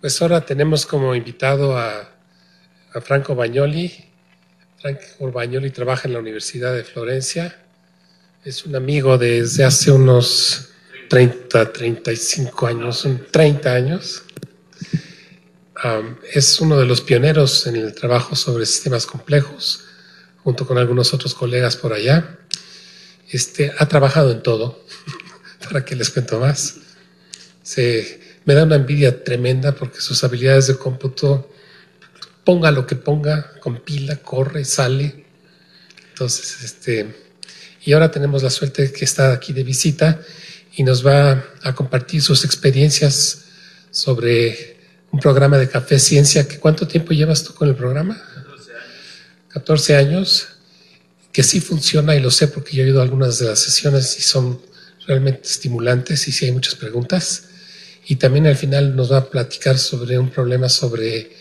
Pues ahora tenemos como invitado a, Franco Bagnoli. Franco Bagnoli trabaja en la Universidad de Florencia. Es un amigo desde hace unos 30, 35 años, son 30 años. es uno de los pioneros en el trabajo sobre sistemas complejos, junto con algunos otros colegas por allá. Este, ha trabajado en todo, para que les cuento más. Se, me da una envidia tremenda porque sus habilidades de cómputo, ponga lo que ponga, compila, corre, sale. Entonces, este, y ahora tenemos la suerte de que está aquí de visita y nos va a compartir sus experiencias sobre un programa de Café Ciencia. Que ¿Cuánto tiempo llevas tú con el programa? 14 años. 14 años, que sí funciona y lo sé porque yo he ido a algunas de las sesiones y son realmente estimulantes y sí hay muchas preguntas. Y también al final nos va a platicar sobre un problema sobre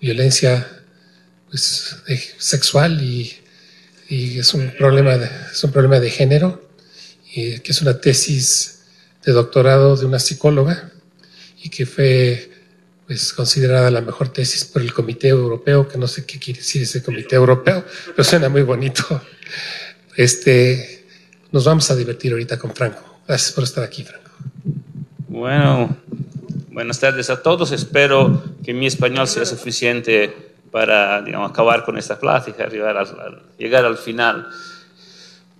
violencia pues, sexual y, y es, un problema de, es un problema de género, y eh, que es una tesis doctorado de una psicóloga y que fue pues, considerada la mejor tesis por el Comité Europeo, que no sé qué quiere decir ese Comité Europeo, pero suena muy bonito. Este, nos vamos a divertir ahorita con Franco. Gracias por estar aquí, Franco. Bueno, buenas tardes a todos. Espero que mi español sea suficiente para digamos, acabar con esta plática, llegar llegar al final.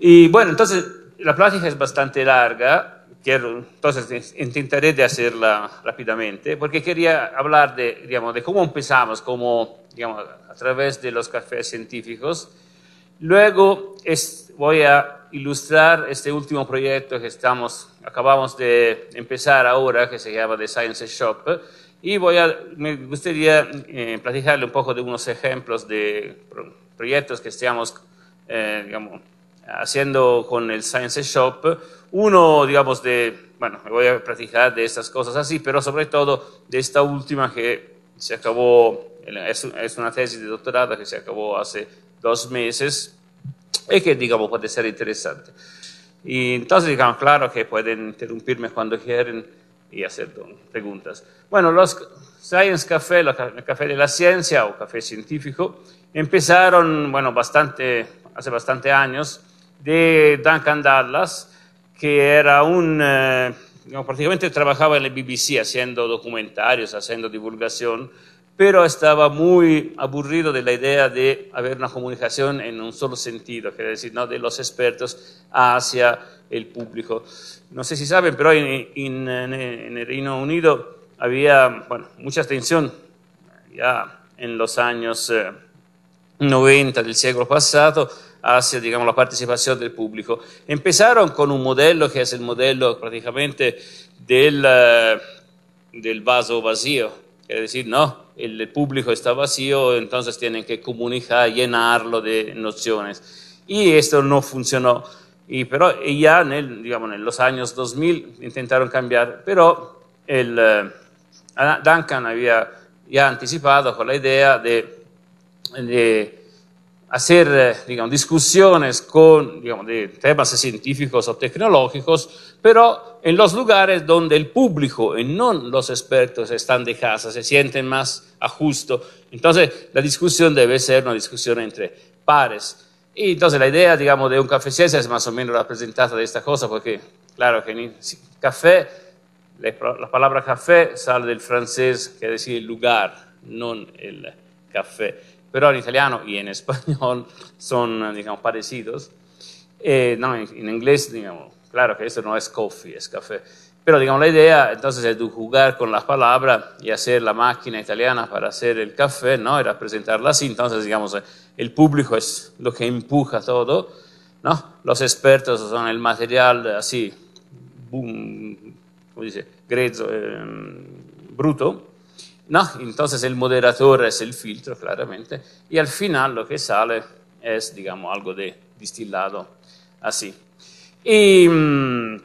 Y bueno, entonces la plática es bastante larga, entonces intentaré de hacerla rápidamente, porque quería hablar de, cómo empezamos, a través de los cafés científicos. Luego voy a ilustrar este último proyecto que estamos, acabamos de empezar ahora, que se llama The Science Shop, y voy a, me gustaría eh, platicarle un poco de unos ejemplos de proyectos que estamos eh, haciendo con el Science Shop, uno, digamos, de, bueno, me voy a practicar de estas cosas así, pero sobre todo de esta última que se acabó, es una tesis de doctorado que se acabó hace dos meses y que, digamos, puede ser interesante. Y entonces, digamos, claro que pueden interrumpirme cuando quieran y hacer preguntas. Bueno, los Science Café, el Café de la Ciencia o Café Científico, empezaron, bueno, bastante, hace bastante años, de Duncan Dallas, que era un... Eh, prácticamente trabajaba en la BBC haciendo documentarios, haciendo divulgación, pero estaba muy aburrido de la idea de haber una comunicación en un solo sentido, es decir, de los expertos hacia el público. No sé si saben, pero en, en el Reino Unido había bueno, mucha tensión ya en los años 90 eh, del siglo pasado hacia, digamos, la participación del público. Empezaron con un modelo que es el modelo prácticamente del, eh, del vaso vacío, es decir, no, el público está vacío, entonces tienen que comunicar, llenarlo de nociones. Y esto no funcionó. Y, pero ya en, digamos, en los años 2000 intentaron cambiar, pero el, eh, Duncan había ya anticipado con la idea de hacer, eh, digamos, discusiones con, digamos, de temas científicos o tecnológicos, pero en los lugares donde el público y no los expertos están de casa, se sienten más a justo. Entonces, la discusión debe ser una discusión entre pares. Y entonces la idea, digamos, de un café ciencia es más o menos representada de esta cosa, porque, claro, que café, la palabra café sale del francés, que decir lugar, no el café pero en italiano y en español son, digamos, parecidos. Eh, no, en, inglés, digamos, claro que esto no es coffee, es café. Pero, digamos, la idea entonces es jugar con las palabras y hacer la máquina italiana para hacer el café, ¿no? Era presentarla así. Entonces, digamos, el público es lo que empuja todo, ¿no? Los expertos son el material así, boom, ¿cómo dice? Grezzo, eh, bruto no, entonces el moderador es el filtro, claramente, y al final lo que sale es, digamos, algo de distillado así. Y mm,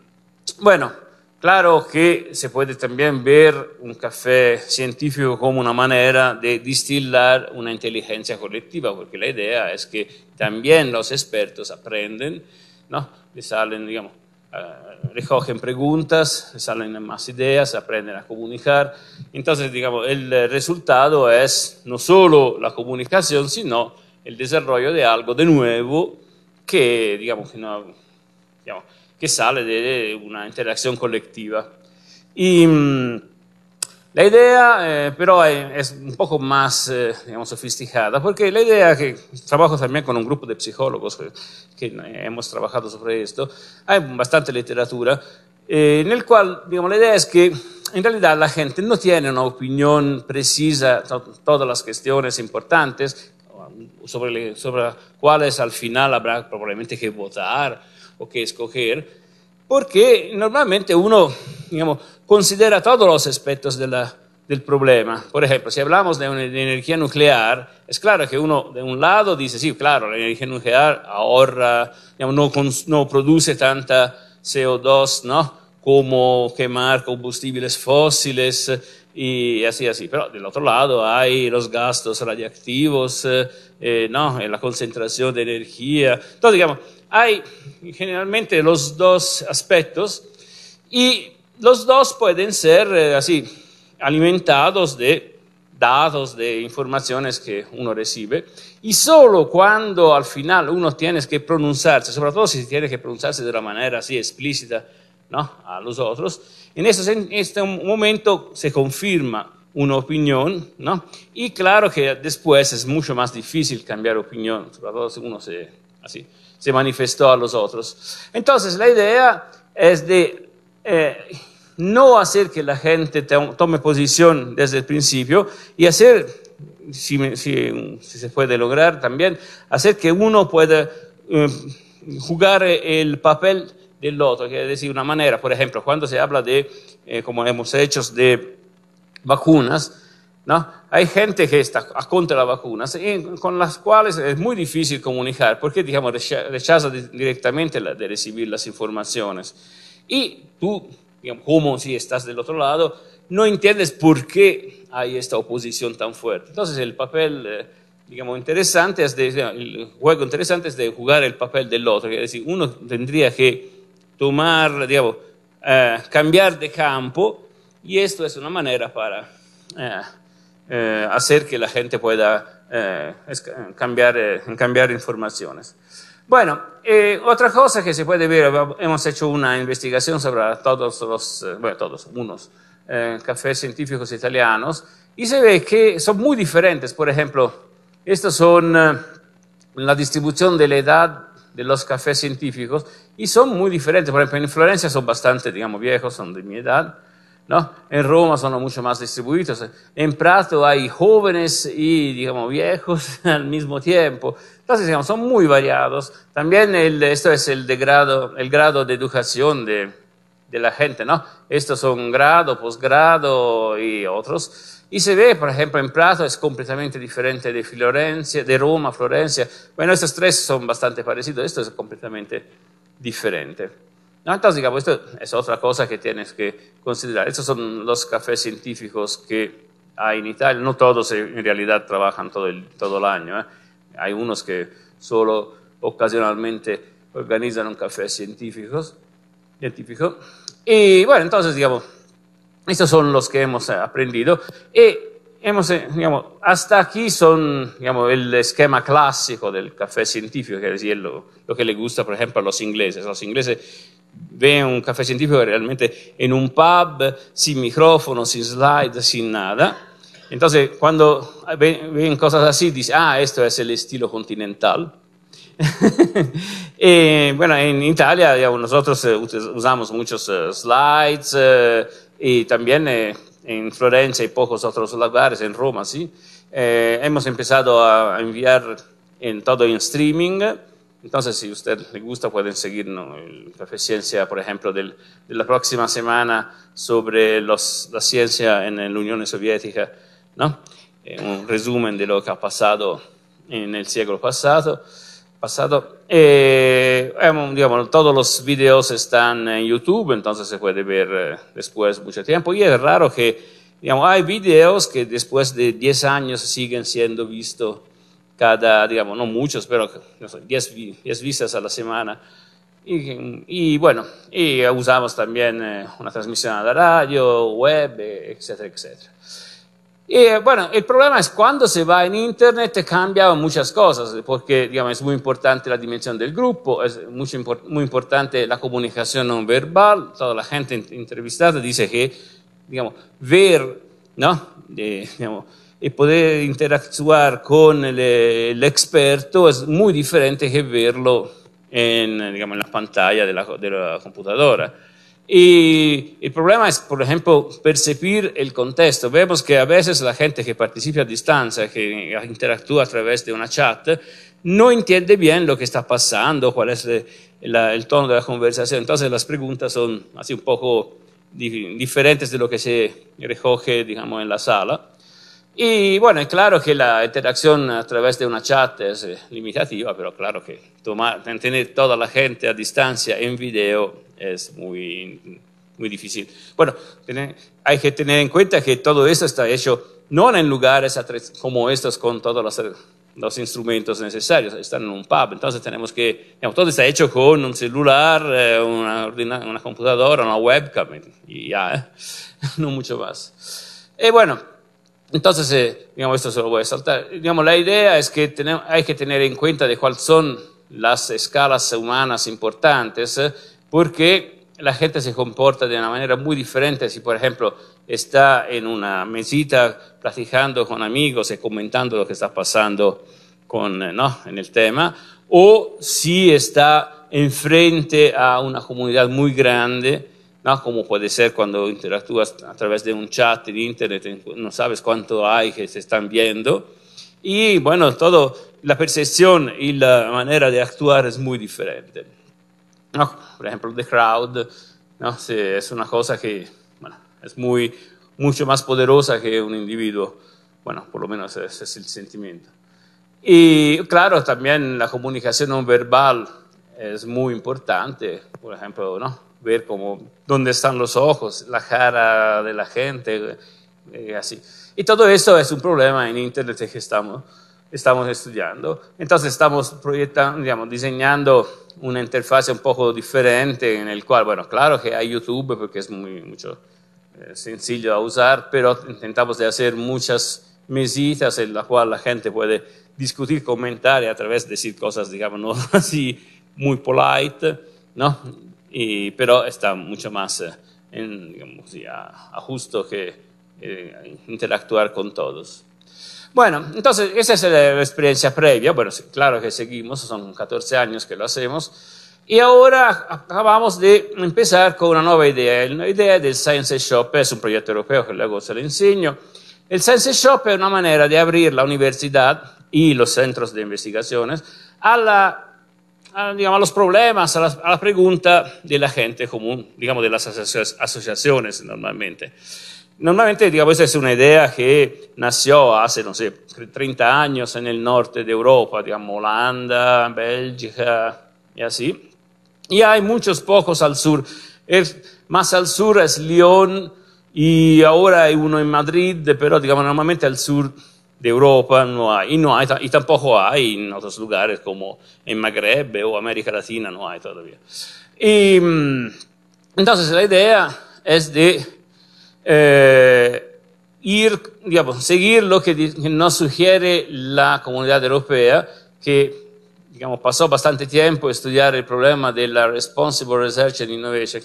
bueno, claro que se puede también ver un café científico como una manera de distillar una inteligencia colectiva, porque la idea es que también los expertos aprenden, ¿no? Le salen, digamos, recogen preguntas, salen más ideas, aprenden a comunicar. Entonces, digamos, el eh, resultado es no solo la comunicación, sino el desarrollo de algo de nuevo que, digamos, que, no, digamos, que sale de una interacción colectiva. Y mm, la idea, eh, pero es un poco más, eh, digamos, sofisticada, porque la idea que trabajo también con un grupo de psicólogos que, hemos trabajado sobre esto, hay bastante literatura, eh, en el cual, digamos, la idea es que en realidad la gente no tiene una opinión precisa sobre todas las cuestiones importantes sobre, sobre al final habrá probablemente que votar o que escoger, porque normalmente uno, digamos, considera todos los aspectos del problema. Por ejemplo, si hablamos de, energía nuclear, es claro que uno de un lado dice, sí, claro, la energía nuclear ahorra, no, produce tanta CO2, ¿no? Como quemar combustibles fósiles eh, y así, así. Pero del otro lado hay los gastos radiactivos, eh, eh, ¿no? la concentración de energía. Entonces, digamos, hay generalmente los dos aspectos y los dos pueden ser eh, así alimentados de datos, de informaciones que uno recibe, y solo cuando al final uno tiene que pronunciarse, sobre todo si tiene que pronunciarse de una manera así explícita ¿no? a los otros, en, en este momento se confirma una opinión, ¿no? y claro que después es mucho más difícil cambiar opinión, sobre todo si uno se, así, se manifestó a los otros. Entonces la idea es de eh, no hacer que la gente tome posición desde el principio y hacer, si, se puede lograr también, hacer que uno pueda eh, jugar el papel del otro, es decir, una manera, por ejemplo, cuando se habla de, eh, como hemos hecho, de vacunas, ¿no? Hay gente que está contra las vacunas, con las cuales es muy difícil comunicar, porque, digamos, rechaza directamente de recibir las informaciones. Y tú, digamos, como si estás del otro lado, no entiendes por qué hay esta oposición tan fuerte. Entonces el papel, eh, digamos, interesante, es de, el juego interesante es de jugar el papel del otro. Es decir, uno tendría que tomar, digamos, eh, cambiar de campo y esto es una manera para eh, hacer que la gente pueda cambiar informaciones. Bueno, eh, otra cosa que se puede ver, hemos hecho una investigación sobre todos los, eh, bueno, todos, unos eh, cafés científicos italianos, y se ve que son muy diferentes. Por ejemplo, estas son la distribución de la edad de los cafés científicos y son muy diferentes. Por ejemplo, en Florencia son bastante, digamos, viejos, son de mi edad. ¿no? En Roma son mucho más distribuidos. En Prato hay jóvenes y, digamos, viejos al mismo tiempo. Entonces, digamos, son muy variados. También el, esto es el, grado, el grado de educación de, de la gente, ¿no? Estos son grado, posgrado y otros. Y se ve, por ejemplo, en Prato es completamente diferente de Florencia, de Roma, Florencia. Bueno, estos tres son bastante parecidos, esto es completamente diferente. Entonces, digamos, esto es otra cosa que tienes que considerar. Estos son los cafés científicos que hay en Italia. No todos en realidad trabajan todo el, todo el año. ¿eh? Hay unos que solo ocasionalmente organizan un café científico. Y bueno, entonces, digamos, estos son los que hemos eh, aprendido. Y hemos, eh, digamos, hasta aquí son, digamos, el esquema clásico del café científico, que es decir, lo, lo que le gusta, por ejemplo, a los ingleses. Los ingleses ven un café científico realmente en un pub, sin micrófono, sin slides, sin nada. Entonces, cuando ven, cosas así, dice ah, esto es el estilo continental. Eh, bueno, en Italia ya nosotros eh, usamos muchos eh, slides y también en Florencia y pocos otros lugares, en Roma, sí. hemos empezado a enviar en todo en streaming. Entonces, si a usted le gusta, pueden seguirnos. La ciencia por ejemplo, de la próxima semana sobre los, la ciencia en la Unión Soviética eh, un resumen de lo que ha pasado en el siglo pasado. pasado. Eh, em, todos los videos están en YouTube, entonces se puede ver eh, después mucho tiempo. Y es raro que, hay videos que después de 10 años siguen siendo vistos cada, digamos, no muchos, pero 10, vistas a la semana. Y, bueno, y usamos también una transmisión a la radio, web, etcétera, etcétera. Eh, bueno, el problema es cuando se va en Internet cambia cambian muchas cosas, porque digamos, es muy importante la dimensión del grupo, es muy importante la comunicación no verbal. Toda la gente entrevistada dice que, digamos, ver, ¿no? Eh, y poder interactuar con el, experto es muy diferente que verlo en, digamos, en la pantalla de la computadora. Y el problema es, por ejemplo, percibir el contexto. Vemos que a veces la gente que participa a distancia, que interactúa a través de una chat, no entiende bien lo que está pasando, cuál es el, tono de la conversación. Entonces las preguntas son así un poco diferentes de lo que se recoge, digamos, en la sala. Y bueno, es claro que la interacción a través de una chat es eh, limitativa, pero claro que tomar, tener toda la gente a distancia en video es muy, muy difícil. Bueno, hay que tener en cuenta que todo eso está hecho no en lugares como estos con todos los, los instrumentos necesarios, están en un pub, entonces tenemos que, todo está hecho con un celular, eh, una, una computadora, una webcam y ya, no mucho más. Y eh, bueno, entonces, eh, digamos, esto se lo voy a saltar. Digamos, la idea es que hay que tener en cuenta de cuáles son las escalas humanas importantes, eh, porque la gente se comporta de una manera muy diferente si, por ejemplo, está en una mesita platicando con amigos y comentando lo que está pasando con, eh, ¿no? en el tema, o si está enfrente a una comunidad muy grande ¿no? Ah, como puede ser cuando interactúas a través de un chat en Internet, no sabes cuánto hay que se están viendo. Y bueno, todo, la percepción y la manera de actuar es muy diferente. ¿No? Ah, por ejemplo, The Crowd ¿no? es una cosa que bueno, es muy, mucho más poderosa que un individuo. Bueno, por lo menos ese es el sentimiento. Y claro, también la comunicación no verbal es muy importante. Por ejemplo, ¿no? ver cómo, dónde están los ojos, la cara de la gente, eh, así. Y todo eso es un problema en Internet que estamos, estamos estudiando. Entonces estamos proyectando, digamos, diseñando una interfaz un poco diferente en el cual, bueno, claro que hay YouTube porque es muy mucho eh, sencillo a usar, pero intentamos de hacer muchas mesitas en la cual la gente puede discutir, comentar y a través de decir cosas, digamos, no así muy polite, ¿no? pero está mucho más eh, en, a, justo que eh, interactuar con todos. Bueno, entonces esa es la experiencia previa. Bueno, claro que seguimos, son 14 años que lo hacemos. Y ahora acabamos de empezar con una nueva idea. La idea del Science Shop es un proyecto europeo que luego se le enseño. El Science Shop es una manera de abrir la universidad y los centros de investigaciones a la a, los problemas, a la pregunta de la gente común, digamos, de las asociaciones normalmente. Normalmente, digamos, esa es una idea que nació hace, no sé, 30 años en el norte de Europa, digamos, Holanda, Bélgica y así. Y hay muchos pocos al sur. Es, más al sur es Lyon y ahora hay uno en Madrid, pero, digamos, normalmente al sur de Europa no hay, y no hay, y tampoco hay en otros lugares como en Magreb o América Latina, no hay todavía. Y, mm, entonces la idea es de eh, ir, digamos, seguir lo que, nos sugiere la comunidad europea, que digamos, pasó bastante tiempo a estudiar el problema de la Responsible Research and Innovation,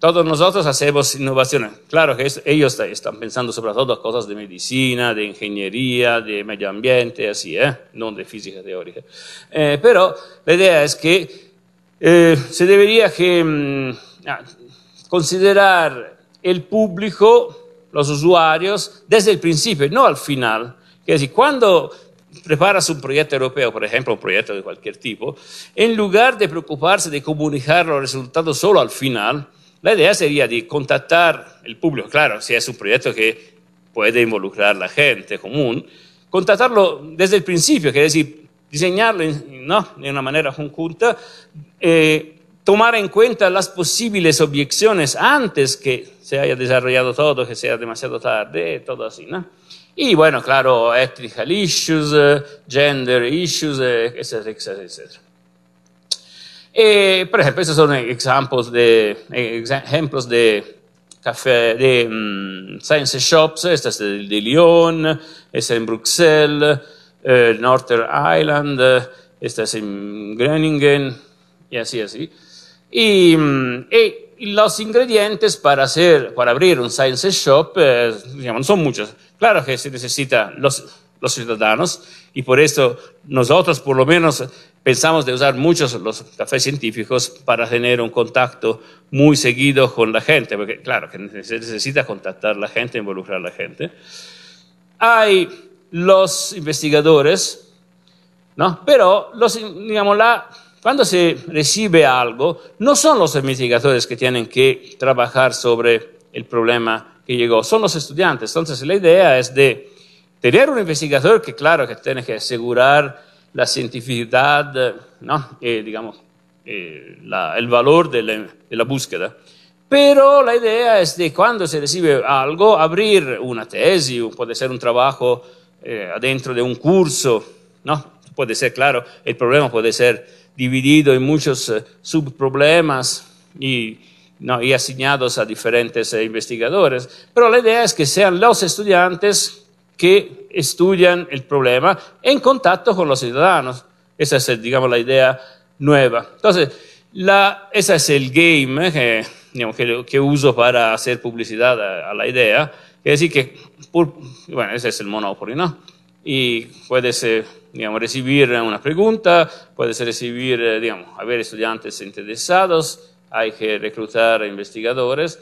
todos nosotros hacemos innovaciones. Claro que ellos están pensando sobre todo cosas de medicina, de ingeniería, de medio ambiente, así, ¿eh? no de física teórica. Eh, pero la idea es que eh, se debería mm, ah, considerar el público, los usuarios, desde el principio, no al final. Es decir, cuando preparas un proyecto europeo, por ejemplo, un proyecto de cualquier tipo, en lugar de preocuparse de comunicar los resultados solo al final, la idea sería de contactar el público, claro, si es un proyecto que puede involucrar a la gente común, contactarlo desde el principio, es decir, diseñarlo ¿no? de una manera conjunta, eh, tomar en cuenta las posibles objeciones antes que se haya desarrollado todo, que sea demasiado tarde, todo así, ¿no? Y bueno, claro, ethical issues, eh, gender issues, eh, etcétera, etcétera. Eh, por ejemplo, esos son ejemplos de, ejemplos de café, de mm, science shops, este es de, de Lyon, este en Bruxelles, eh, Northern Island, este es en Groningen, y así, así. Mm, eh, y, los ingredientes para, hacer, para abrir un science shop eh, son muchos. Claro que se necesitan los, los ciudadanos y por eso nosotros por lo menos Pensamos de usar muchos los cafés científicos para tener un contacto muy seguido con la gente, porque claro, que se necesita contactar la gente, involucrar a la gente. Hay los investigadores, ¿no? Pero los, digamos, la, cuando se recibe algo, no son los investigadores que tienen que trabajar sobre el problema que llegó, son los estudiantes. Entonces la idea es de tener un investigador que claro que tiene que asegurar la cientificidad, eh, ¿no? Eh, digamos, eh, el valor de la, búsqueda. Pero la idea es de cuando se recibe algo, abrir una tesis, puede ser un trabajo eh, adentro de un curso, ¿no? Puede ser, claro, el problema puede ser dividido en muchos subproblemas y, ¿no? y asignados a diferentes investigadores. Pero la idea es que sean los estudiantes que estudian el problema en contacto con los ciudadanos. Esa es, digamos, la idea nueva. Entonces, la, ese es el game eh, que, digamos, que, uso para hacer publicidad a, la idea. Es decir, que, bueno, ese es el Monopoly, ¿no? Y puedes, digamos, recibir una pregunta, puedes recibir, eh, digamos, haber estudiantes interesados, hay que reclutar investigadores,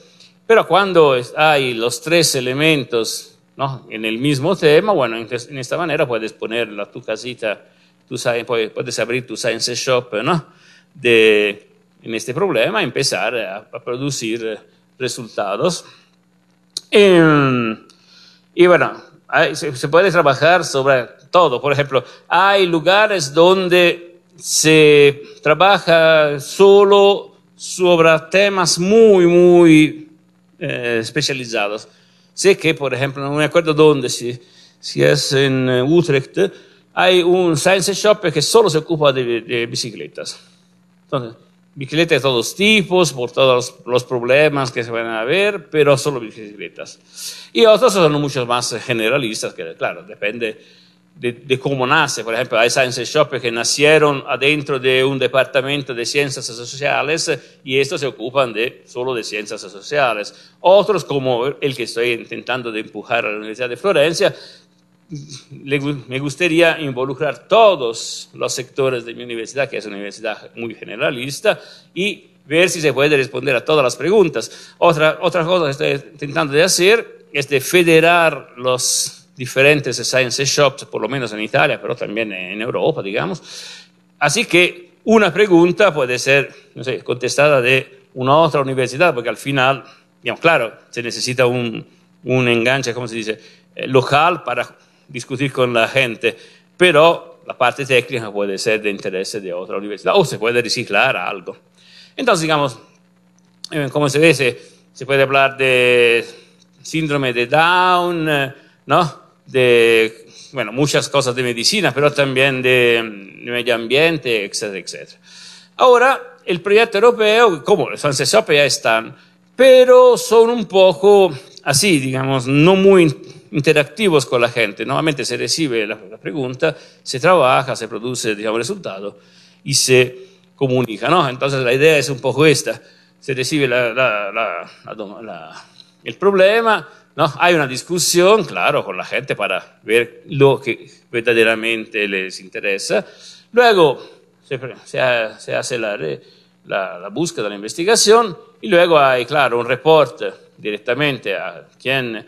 pero cuando hay los tres elementos en el mismo tema, bueno, en esta manera puedes poner tu casita, puedes abrir tu science shop, ¿no? De, en este problema, empezar a, producir eh, resultados. Em, y, bueno, se, puede trabajar sobre todo. Por ejemplo, hay lugares donde se trabaja solo sobre temas muy, muy eh, especializados. Sé que, por ejemplo, no me acuerdo dónde, si, es en eh, Utrecht, hay un science shop que solo se ocupa de, bicicletas. Entonces, bicicletas de todos tipos, por todos los problemas que se van a ver, pero solo bicicletas. Y otros son muchos más generalistas, que claro, depende de, de, cómo nace. Por ejemplo, hay science shoppers que nacieron adentro de un departamento de ciencias sociales y estos se ocupan de, solo de ciencias sociales. Otros, como el que estoy intentando de empujar a la Universidad de Florencia, me gustaría involucrar todos los sectores de mi universidad, que es una universidad muy generalista, y ver si se puede responder a todas las preguntas. Otra, otra cosa que estoy intentando de hacer es de federar los diferentes science shops, por lo menos en Italia, pero también en Europa, digamos. Así que una pregunta puede ser no sé, contestada de una otra universidad, porque al final, digamos, claro, se necesita un, un enganche, ¿cómo se dice?, eh, local para discutir con la gente, pero la parte técnica puede ser de interés de otra universidad o se puede reciclar algo. Entonces, digamos, eh, como se ve, se puede hablar de síndrome de Down, eh, ¿no? de, bueno, muchas cosas de medicina, pero también de, medio ambiente, etcétera, etcétera. Ahora, el proyecto europeo, como los franceses ya están, pero son un poco así, digamos, no muy interactivos con la gente. Normalmente se recibe la, pregunta, se trabaja, se produce, digamos, resultado y se comunica, ¿no? Entonces la idea es un poco esta, se recibe la, el problema, no, hay una discusión, claro, con la gente para ver lo que verdaderamente les interesa. Luego se, hace la, la, búsqueda, la investigación, y luego hay, claro, un report directamente a quien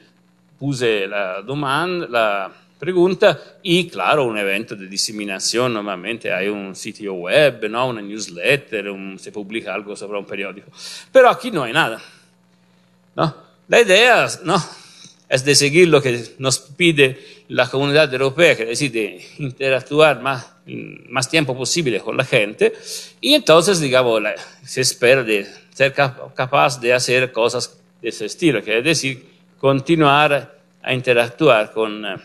puse la demanda, la pregunta, y claro, un evento de diseminación, normalmente hay un sitio web, ¿no? una newsletter, se publica algo sobre un periódico. Pero aquí no hay nada. ¿no? La idea, ¿no? es de seguir lo que nos pide la comunidad europea, es decir, interactuar más, más tiempo posible con la gente, y entonces, digamos, se espera de ser capaz de hacer cosas de ese estilo, que es decir, continuar a interactuar con, eh,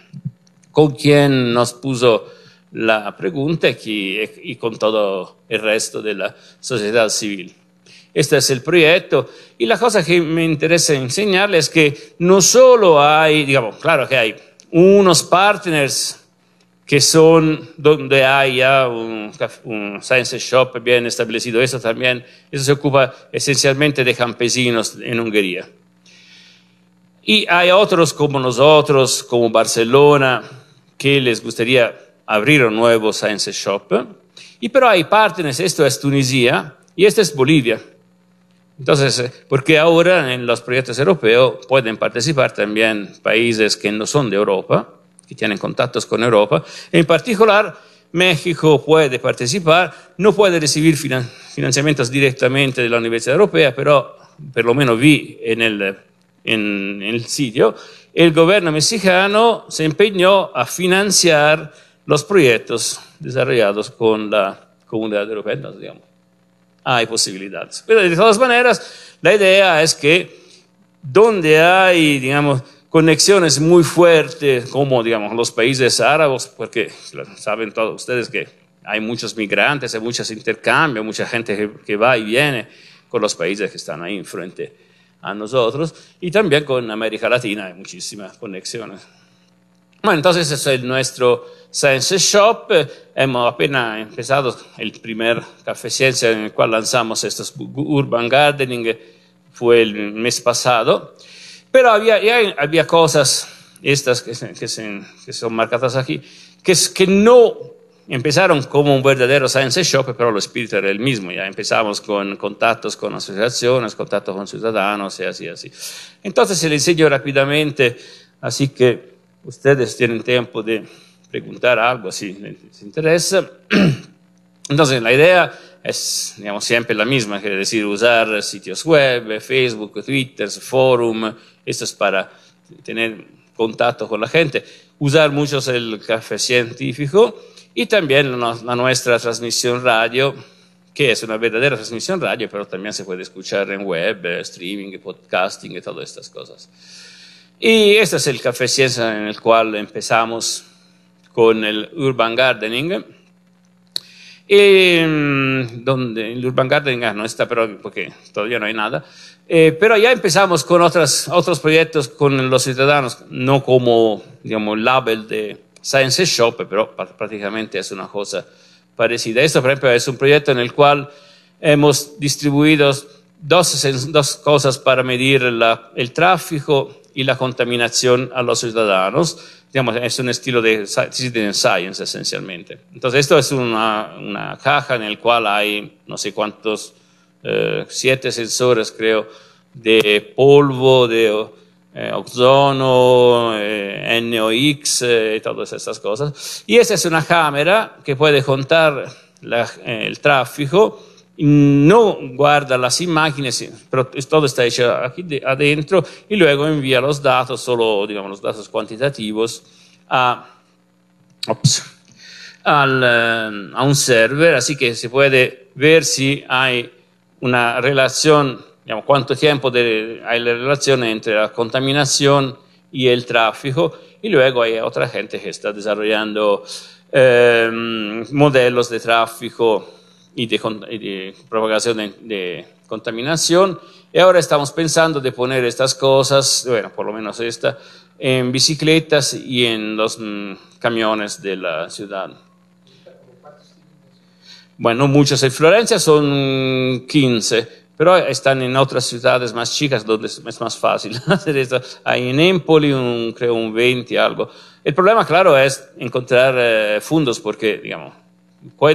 con quien nos puso la pregunta y con todo el resto de la sociedad civil. Este es el proyecto. Y la cosa que me interesa enseñarles es que no solo hay, digamos, claro que hay unos partners que son donde hay un, science shop bien establecido. Eso también, eso se ocupa esencialmente de campesinos en Hungría. Y hay otros como nosotros, como Barcelona, que les gustaría abrir un nuevo science shop. Y pero hay partners, esto es Tunisia y esto es Bolivia. Entonces, eh, porque ahora en los proyectos europeos pueden participar también países que no son de Europa, que tienen contactos con Europa. En particular, México puede participar, no puede recibir financiamientos directamente de la Universidad Europea, pero por lo menos vi en el, el sitio, el gobierno mexicano se empeñó a financiar los proyectos desarrollados con la Comunidad Europea. digamos, hay posibilidades. Pero de todas maneras, la idea es que donde hay, digamos, conexiones muy fuertes, como, digamos, los países árabes, porque saben todos ustedes que hay muchos migrantes, hay muchos intercambios, mucha gente que, va y viene con los países que están ahí enfrente a nosotros, y también con América Latina hay muchísimas conexiones. Bueno, entonces ese es nuestro Science Shop. Eh, hemos apenas empezado el primer café ciencia en el cual lanzamos estos Urban Gardening, eh, fue el mes pasado, pero había, cosas, estas que, son marcadas aquí, que, no empezaron como un verdadero Science Shop, pero el espíritu era el mismo, ya empezamos con contactos con asociaciones, contactos con ciudadanos y así, así. Entonces se les enseño rápidamente, así que ustedes tienen tiempo de preguntar algo si les interesa. Entonces, la idea es, digamos, siempre la misma, es decir, usar sitios web, Facebook, Twitter, forum, esto es para tener contacto con la gente, usar mucho el café científico y también la nuestra transmisión radio, que es una verdadera transmisión radio, pero también se puede escuchar en web, eh, streaming, podcasting y todas estas cosas. Y este es el café ciencia en el cual empezamos con el urban gardening. Mm, donde el urban gardening ah, no está, pero porque todavía no hay nada. Eh, pero ya empezamos con otras, otros proyectos con los ciudadanos, no como, digamos, label de Science Shop, pero prácticamente es una cosa parecida. Esto, por ejemplo, es un proyecto en el cual hemos distribuido dos, dos cosas para medir el tráfico y la contaminación a los ciudadanos es un estilo de citizen science esencialmente. Entonces, esto es una, caja en la cual hay no sé cuántos, eh, siete sensores, creo, de polvo, de eh, ozono, eh, NOx y todas esas cosas. Y esta es una cámara que puede contar el tráfico non guarda la SIM macchina, però todo sta a dentro e luego invia los datos, solo diciamo, los datos quantitativos a, ops, al, a un server, así che si può vedere se hay una relazione, digamos, cuánto tiempo de, hay la relazione tra la contaminazione e il traffico, e luego hay otra gente che sta desarrollando eh, modelos de tráfico y de, propagación de, contaminación. Y ahora estamos pensando de poner estas cosas, bueno, por lo menos esta, en bicicletas y en los mm, camiones de la ciudad. Bueno, muchas en Florencia son 15, pero están en otras ciudades más chicas donde es más fácil hacer esto. Hay en Empoli, creo, un 20, algo. El problema, claro, es encontrar eh, fondos porque, digamos,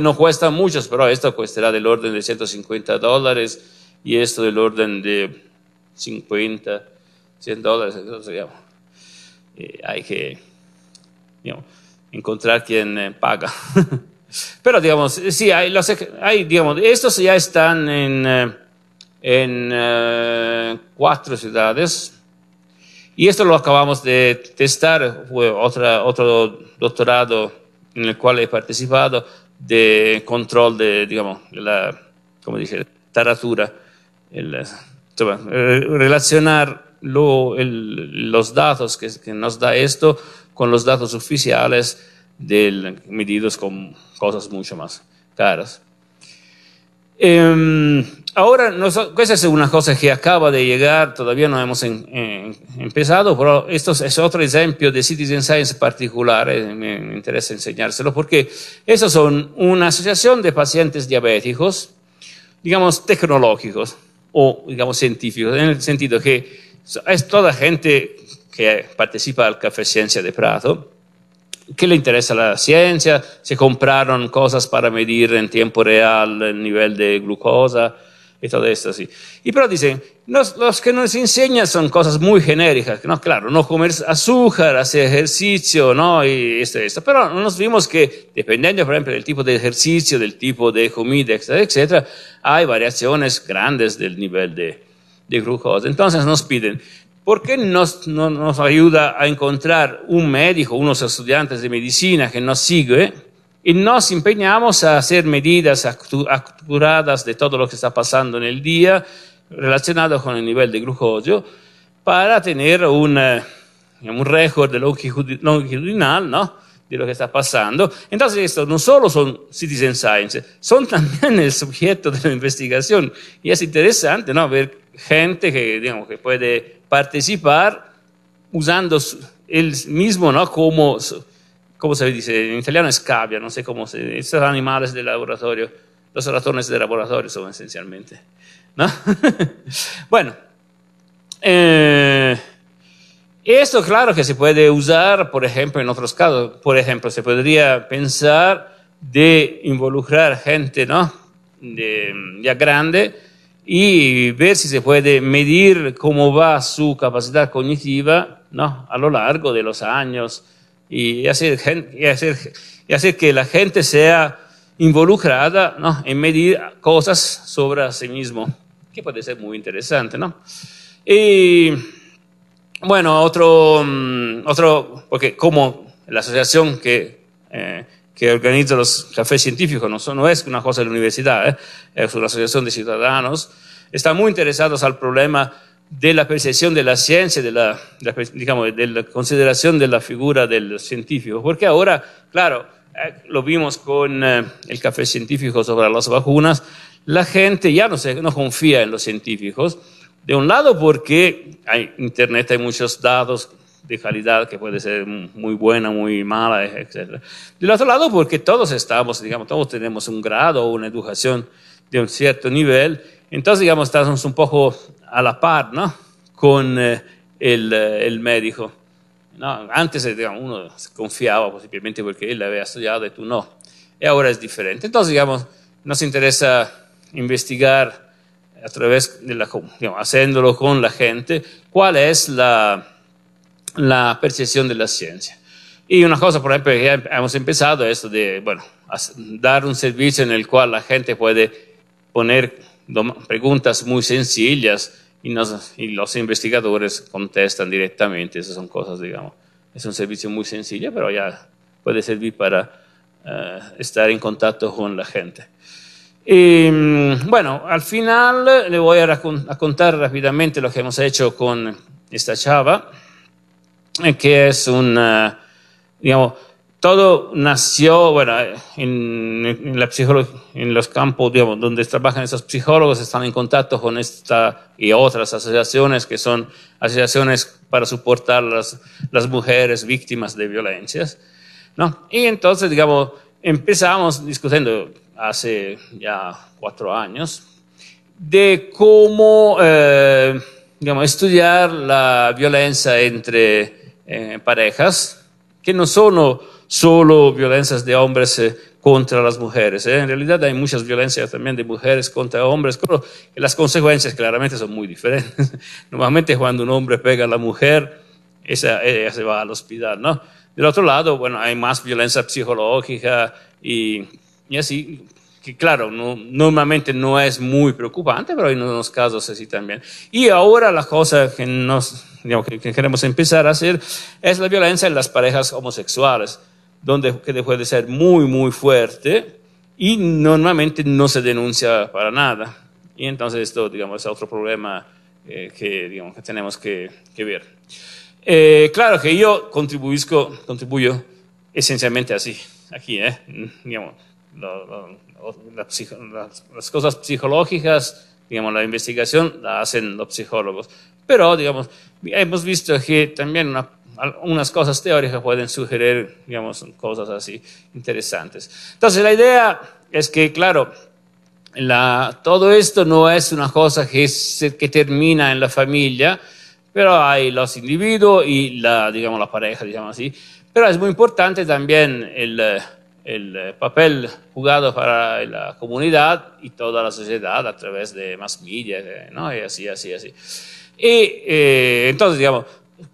no cuesta muchas, pero esto costará del orden de 150 dólares y esto del orden de 50, 100 dólares. Entonces, digamos, eh, hay que encontrar quién eh, paga. pero digamos, sí, hay, digamos, estos ya están en, eh, en cuatro ciudades. Y esto lo acabamos de testar, fue otra, otro doctorado en el cual he participado, de control de, digamos, la, como dije, taratura, eh, eh, relacionar los datos que, nos da esto con los datos oficiales del, medidos con cosas mucho más caras. Em, ahora, esa pues es una cosa que acaba de llegar, todavía no hemos empezado, pero esto es otro ejemplo de Citizen Science particular, eh, me, interesa enseñárselo, porque esos son una asociación de pacientes diabéticos, digamos, tecnológicos o, digamos, científicos, en el sentido que es toda gente que participa al Café Ciencia de Prato, que le interesa la ciencia, se compraron cosas para medir en tiempo real el nivel de glucosa, y todo esto Y pero dicen, los, que nos enseñan son cosas muy genéricas, no, claro, no comer azúcar, hacer ejercicio, no, y esto, esto, pero nos vimos que dependiendo, por ejemplo, del tipo de ejercicio, del tipo de comida, etcétera, etcétera, hay variaciones grandes del nivel de, de glucosa. Entonces nos piden, ¿Por qué nos, no nos ayuda a encontrar un médico, unos estudiantes de medicina que nos sigue y nos empeñamos a hacer medidas acuradas de todo lo que está pasando en el día relacionado con el nivel de glucosio para tener un, un récord longitudinal ¿no? de lo que está pasando. Entonces, esto no solo son citizen science, son también el sujeto de la investigación. Y es interesante ver gente que, puede participar usando el mismo ¿no? como ¿cómo se dice? En italiano es cavia, no sé cómo se Estos animales de laboratorio, los ratones de laboratorio son esencialmente. bueno, eh, esto claro que se puede usar, por ejemplo, en otros casos. Por ejemplo, se podría pensar de involucrar gente ¿no? ya grande y ver si se puede medir cómo va su capacidad cognitiva ¿no? a lo largo de los años, y hacer, y que la gente sea involucrada en medir cosas sobre sí mismo, que puede ser muy interesante. ¿no? Y bueno, otro, mm, otro porque como la asociación que, eh, que organiza los cafés científicos no, no es una cosa de la universidad, ¿eh? es una asociación de ciudadanos, están muy interesados al problema de la percepción de la ciencia, de la, de digamos, de la consideración de la figura del científico. Porque ahora, claro, eh, lo vimos con eh, el café científico sobre las vacunas, la gente ya no, se, no confía en los científicos. De un lado porque hay internet, hay muchos datos de calidad que puede ser muy buena, muy mala, etc. Del otro lado porque todos estamos, digamos, todos tenemos un grado o una educación de un cierto nivel. Entonces, digamos, estamos un poco a la par ¿no? con eh, eh, el, médico. Antes eh, uno confiaba posiblemente porque él había estudiado y tú no. Y ahora es diferente. Entonces, digamos, nos interesa investigar a través de la, digamos, haciéndolo con la gente, cuál es la, la percepción de la ciencia. Y una cosa, por ejemplo, que hemos empezado, esto de, bueno, dar un servicio en el cual la gente puede poner preguntas muy sencillas y, los investigadores contestan directamente. Esas son cosas, digamos. Es un servicio muy sencillo, pero ya puede servir para eh, estar en contacto con la gente. Y, mm, bueno, al final le voy a, a, contar rápidamente lo que hemos hecho con esta chava, eh, que es una, digamos, todo nació, bueno, en, en en los campos, digamos, donde trabajan esos psicólogos, están en contacto con esta y otras asociaciones que son asociaciones para soportar las, las mujeres víctimas de violencias, ¿no? Y entonces, digamos, empezamos discutiendo hace ya cuatro años de cómo, eh, digamos, estudiar la violencia entre eh, parejas, que no solo solo violencias de hombres eh, contra las mujeres. Eh. En realidad hay muchas violencias también de mujeres contra hombres, pero las consecuencias claramente son muy diferentes. Normalmente cuando un hombre pega a la mujer, esa, ella se va al hospital, ¿no? Del otro lado, bueno, hay más violencia psicológica y, y así, que claro, no, normalmente no es muy preocupante, pero hay unos casos así también. Y ahora la cosa que, nos, digamos, que queremos empezar a hacer es la violencia en las parejas homosexuales donde que de ser muy, muy fuerte y normalmente no se denuncia para nada. Y entonces esto, digamos, es otro problema eh, que, digamos, tenemos que, ver. Eh, claro que yo contribuyo, contribuyo esencialmente así, aquí, ¿eh? Digamos, las, las cosas psicológicas, digamos, la investigación la hacen los psicólogos. Pero, digamos, hemos visto que también una algunas cosas teóricas pueden sugerir, digamos, cosas así interesantes. Entonces, la idea es que, claro, la, todo esto no es una cosa que, se, que termina en la familia, pero hay los individuos y la, digamos, la pareja, digamos así. Pero es muy importante también el, el papel jugado para la comunidad y toda la sociedad a través de más media, eh, ¿no? Y así, así, así. Y eh, entonces, digamos,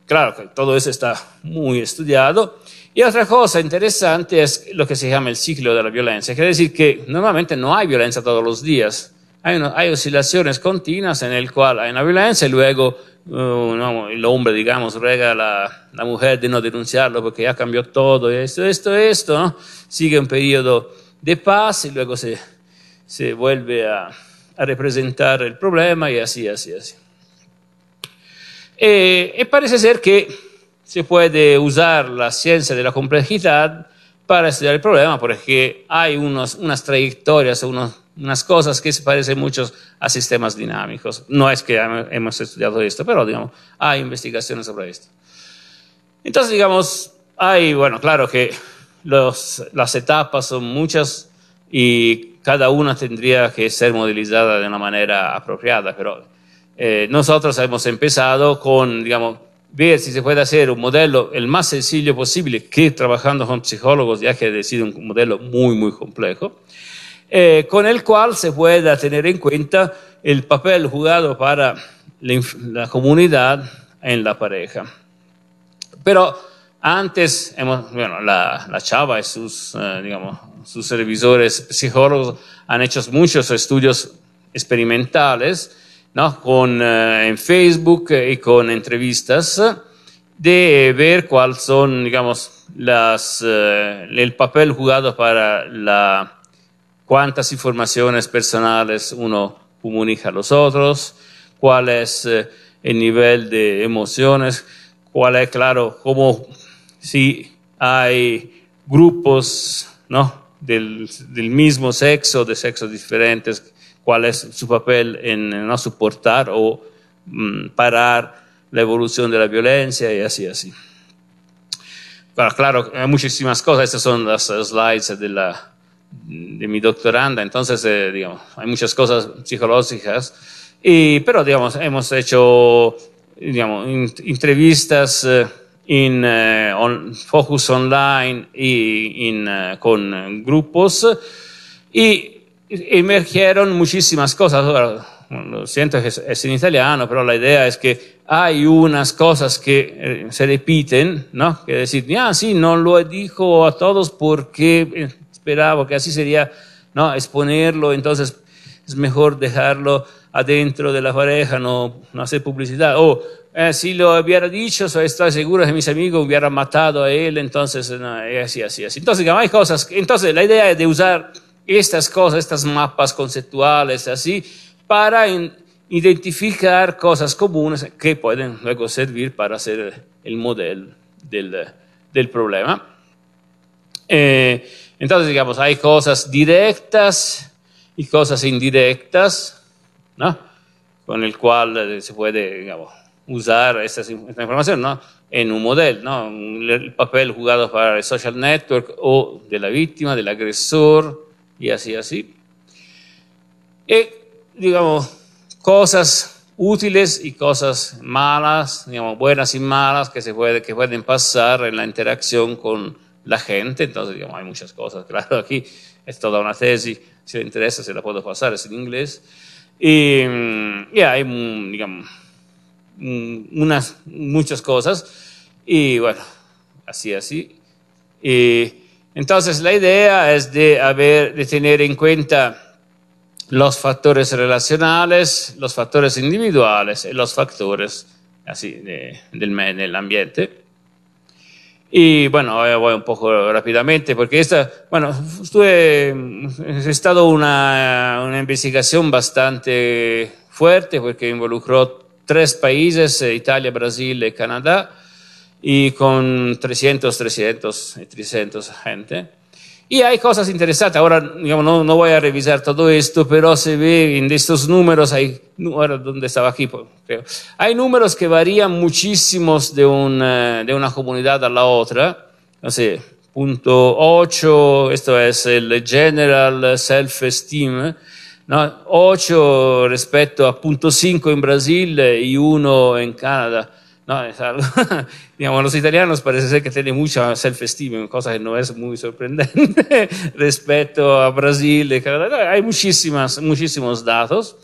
Claro que todo eso está muy estudiado. Y otra cosa interesante es lo que se llama el ciclo de la violencia. Quiere decir que normalmente no hay violencia todos los días. Hay, oscilaciones continuas en el cual hay una violencia y luego uh, el hombre, digamos, regala a la, mujer de no denunciarlo porque ya cambió todo, esto, esto, esto, Sigue un periodo de paz y luego se, vuelve a representar el problema y así, así, así. Y eh, eh, parece ser que se puede usar la ciencia de la complejidad para estudiar el problema, porque hay unas trayectorias, unos, unas cosas que se parecen mucho a sistemas dinámicos. No es que hemos estudiado esto, pero digamos, hay investigaciones sobre esto. Entonces, digamos, hay, bueno, claro que las etapas son muchas y cada una tendría que ser modelizada de una manera apropiada, pero eh, nosotros hemos empezado con, digamos, ver si se puede hacer un modelo el más sencillo posible, que trabajando con psicólogos ya que ha sido un modelo muy, muy complejo, eh, con el cual se pueda tener en cuenta el papel jugado para la, comunidad en la pareja. Pero antes, hemos, bueno, la, Chava y sus, eh, digamos, sus servidores psicólogos han hecho muchos estudios experimentales ¿no? con, eh, en Facebook eh, y con entrevistas de ver cuál son, digamos, eh, el papel jugado para la, cuántas informaciones personales uno comunica a los otros, cuál es el nivel de emociones, cuál es, claro, cómo si hay grupos, ¿no? Del, del mismo sexo, de sexos diferentes, cuál es su papel en no soportar o mm, parar la evolución de la violencia y así, así. claro, hay muchísimas cosas, estas son las slides de, de mi doctoranda, entonces, eh, digamos, hay muchas cosas psicológicas, y, pero, digamos, hemos hecho, digamos, entrevistas en eh, eh, Focus Online y con grupos, y emergieron muchísimas cosas. Ahora, lo siento, que es en italiano, pero la idea es que hay unas cosas que eh, se repiten, ¿no? Que decir, ah, sí, no lo dijo a todos porque eh, esperaba que así sería, ¿no? Exponerlo, entonces es mejor dejarlo adentro de la pareja, no, hacer publicidad. O, eh, si lo hubiera dicho, estoy seguro que mis amigos hubieran matado a él, entonces, así, así, así. Entonces, hay cosas, entonces la idea es de usar estas cosas, estas mapas conceptuales, así, para identificar cosas comunes que pueden luego servir para hacer el modelo del, del problema. Eh, entonces, digamos, hay cosas directas y cosas indirectas, ¿no? Con el cual eh, se puede, digamos, usar esta, esta información, ¿no? En un modelo, ¿no? El papel jugado para el social network o de la víctima, del agresor, y así, así. Y, eh, digamos, cosas útiles y cosas malas, digamos, buenas y malas que, se puede, que pueden pasar en la interacción con la gente. Entonces, digamos, hay muchas cosas, claro, aquí es toda una tesis, si le interesa se la puedo pasar, es en inglés. Y, mm, y hay, mm, digamos, mm, unas, muchas cosas. Y bueno, así, así. Y, eh, entonces, la idea es de, tener en cuenta los factores relacionales, los factores individuales y los factores así, del, del ambiente. Y bueno, voy un poco rápidamente porque esta, bueno, estuve, he estado una, una investigación bastante fuerte porque involucró tres países, eh, Italia, Brasil y Canadá, y con 300, 300, 300 gente. Y hay cosas interesantes. Ahora, no, voy a revisar todo esto, pero se ve en estos números, hay, ahora donde estaba aquí, pues, creo. Hay números que varían muchísimos de una, de una comunidad a la otra. No punto 8, esto es el General Self-Esteem, ¿no? 8 respecto a punto 5 en Brasil y 1 en Canadá. No, es digamos, los italianos parece ser que tienen mucha self-esteem, cosa que no es muy sorprendente respecto a Brasil. Canadá Hay muchísimas, muchísimos datos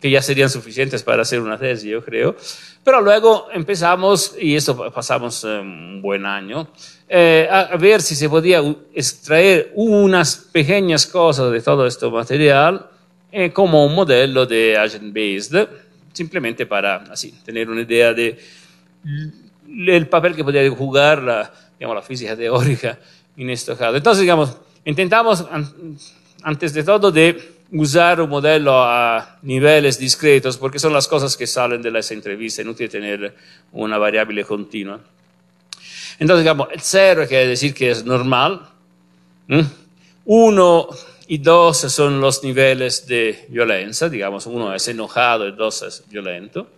que ya serían suficientes para hacer una tesis, yo creo. Pero luego empezamos, y esto pasamos em, un buen año, eh, a, ver si se podía extraer unas pequeñas cosas de todo este material eh, como un modelo de agent-based, simplemente para así, tener una idea de el papel que podría jugar la, digamos, la física teórica en este caso. Entonces, digamos, intentamos, antes de todo, de usar un modelo a niveles discretos, porque son las cosas que salen de las entrevistas, inútil tener una variable continua. Entonces, digamos, el cero quiere decir que es normal, uno y dos son los niveles de violencia, digamos, uno es enojado y dos es violento